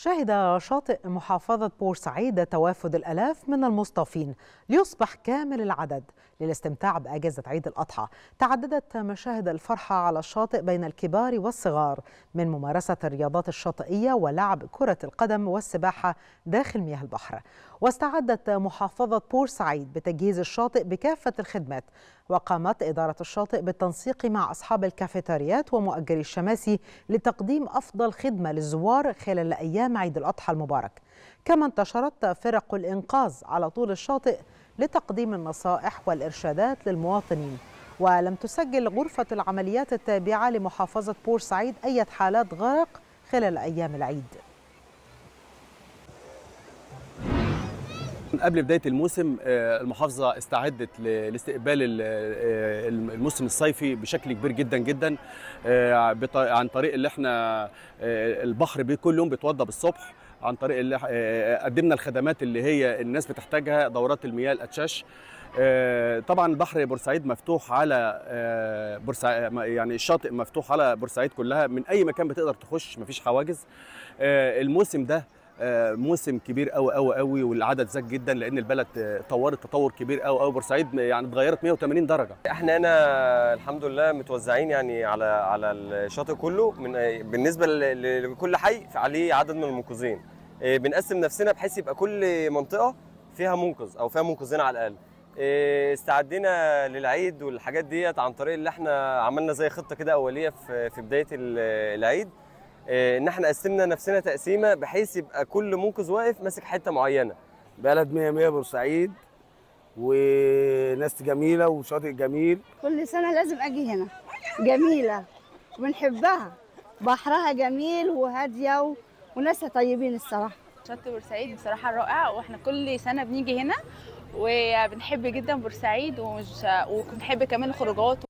شهد شاطئ محافظة بورسعيد توافد الألاف من المصطافين ليصبح كامل العدد للاستمتاع بأجازة عيد الأضحى تعددت مشاهد الفرحة على الشاطئ بين الكبار والصغار من ممارسة الرياضات الشاطئية ولعب كرة القدم والسباحة داخل مياه البحر واستعدت محافظة بورسعيد بتجهيز الشاطئ بكافة الخدمات وقامت إدارة الشاطئ بالتنسيق مع أصحاب الكافيتريات ومؤجري الشماسي لتقديم أفضل خدمة للزوار خلال أيام عيد الأضحى المبارك كما انتشرت فرق الإنقاذ على طول الشاطئ لتقديم النصائح والإرشادات للمواطنين ولم تسجل غرفة العمليات التابعة لمحافظة بورسعيد أي حالات غرق خلال أيام العيد قبل بدايه الموسم آه، المحافظه استعدت لاستقبال آه، الموسم الصيفي بشكل كبير جدا جدا آه، عن طريق اللي احنا البحر كل يوم بيتوضى بالصبح عن طريق اللي قدمنا الخدمات اللي هي الناس بتحتاجها دورات المياه الاتشاش طبعا بحر بورسعيد مفتوح على بورسعيد يعني الشاطئ مفتوح على بورسعيد كلها من اي مكان بتقدر تخش مفيش حواجز الموسم ده آه، موسم كبير قوي قوي قوي والعدد زاد جدا لان البلد طورت تطور كبير قوي قوي بورسعيد يعني اتغيرت 180 درجه احنا هنا الحمد لله متوزعين يعني على على الشاطئ كله من آه، بالنسبه لكل حي عليه عدد من المنقذين آه، بنقسم نفسنا بحيث يبقى كل منطقه فيها منقذ او فيها منقذين على الاقل استعدينا للعيد والحاجات ديت عن طريق اللي احنا عملنا زي خطه كده اوليه في بدايه العيد ان آه، احنا قسمنا نفسنا تقسيمه بحيث يبقى كل منقذ واقف ماسك حته معينه بلد 100 100 بورسعيد وناس جميله وشاطئ جميل كل سنه لازم اجي هنا جميله بنحبها بحرها جميل وهاديه و... وناسها طيبين الصراحه شط بورسعيد بصراحه رائع واحنا كل سنه بنيجي هنا وبنحب جدا بورسعيد ومش وبنحب كمان الخروجات